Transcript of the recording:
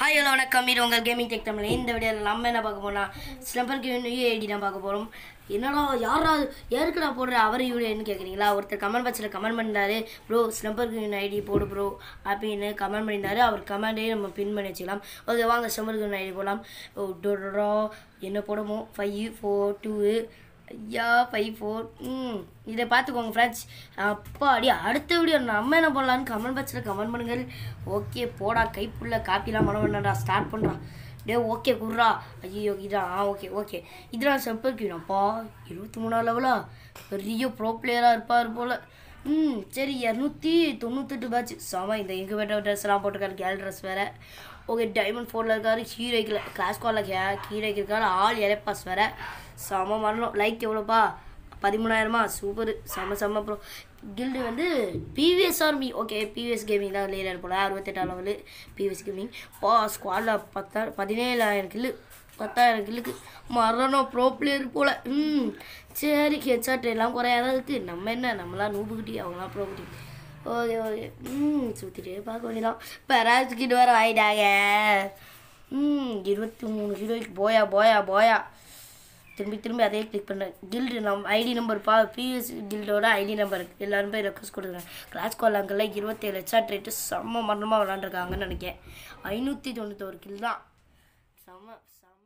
hi hello வணக்கம் இது உங்கள் கேமிங் டெக் தமிழ் இந்த வீடியோவில் நம்ம என்ன பார்க்க போகலாம் ஸ்லம்பர் கேம் நியூ ஐடி தான் பார்க்க போகிறோம் என்னடா யாரா யாருக்கு நான் போடுற அவர் யூடியன்னு கேட்குறீங்களா ஒருத்தர் கமெண்ட் பாக்ஸில் கமெண்ட் பண்ணிட்டாரு ப்ரோ ஸ்லம்பர் கிரீன் ஐடி போடு ப்ரோ அப்படின்னு கமெண்ட் பண்ணிட்டாரு அவர் கமெண்டே நம்ம பின் பண்ணி வச்சுக்கலாம் ஓகே வாங்க ஸ்லம்பர் கிரீன் ஐடி போடலாம் ஓ டொடரோ என்ன போடுமோ ஃபைவ் ஃபோர் டூ ஐயா ஃபைவ் ஃபோர் ம் இதை பார்த்துக்கோங்க ஃப்ரெண்ட்ஸ் அடி அடுத்த வீடியோ நம்ம என்ன பண்ணலான்னு கமெண்ட் பாக்ஸில் கமெண்ட் பண்ணுங்கள் ஓகே போடா கைப்புள்ள காப்பிலாம் மன வேண்டாம்டா ஸ்டார்ட் பண்ணுறான் டே ஓகே குர்ரா ஐயோ இதான் ஆ ஓகே ஓகே இதெல்லாம் செப்பல் இருபத்தி மூணாவது லெவலா பெரிய ப்ரோ பிளேயராக இருப்பார் போல் ம் சரி இரநூத்தி தொண்ணூத்தெட்டு பேட்ச் சாமா இந்த இன்குபேட்டர் ட்ரெஸ்லாம் போட்டிருக்காரு கேள் ட்ரெஸ் வேறு ஓகே டைமண்ட் ஃபோரில் இருக்காரு ஹீரோய்க்கில் கிளாஸ் காலில் கே ஹீரோய்க்கு இருக்காரு ஆல் எலப்பாஸ் வேறு செம மரணம் லைக் எவ்வளோப்பா பதிமூணாயிரமா சூப்பர் செம செம்ம ப்ரோ கில்டு வந்து PVS army okay PVS gaming தான் லீடர் போல் அறுபத்தெட்டாம் லெவலு பிவிஎஸ் கேமிங் பா ஸ்குவாடில் பத்தா பதினேழாயிரம் கில்லு பத்தாயிரம் கில்லுக்கு மரணம் ப்ரோ பிளேயர் போல் ம் சரி ஹெச்ஆர்ட் எல்லாம் குறையாதான் இருக்கு நம்ம என்ன நம்மளாம் நூபுக்கிட்டி அவங்களாம் ப்ரோ குட்டி ஓகே ஓகே ம் சுற்றிட்டே பார்க்க வேண்டியதான் இப்போ ராஜ் கிட்ட வர வாங்கிட்டாங்க ம் இருபத்தி மூணு ஹீரோய்க்கு போயா போயா போயா திரும்பி திரும்பி அதே கிளிக் பண்ணுறேன் கில்டு நம் ஐடி நம்பர் பா ப்ரீவியஸ் கில்டோட ஐடி நம்பர் எல்லோரும் போய் ரெக்வஸ்ட் கொடுக்குறேன் கிளாஸ் கோலாங்கல்ல இருபத்தேழு லட்சம் ட்ரேட்டு செம்ம மரணமாக விளாண்டுருக்காங்கன்னு நினைக்கிறேன் ஐநூற்றி தொண்ணூத்தோரு கில் தான் செம்ம செம்ம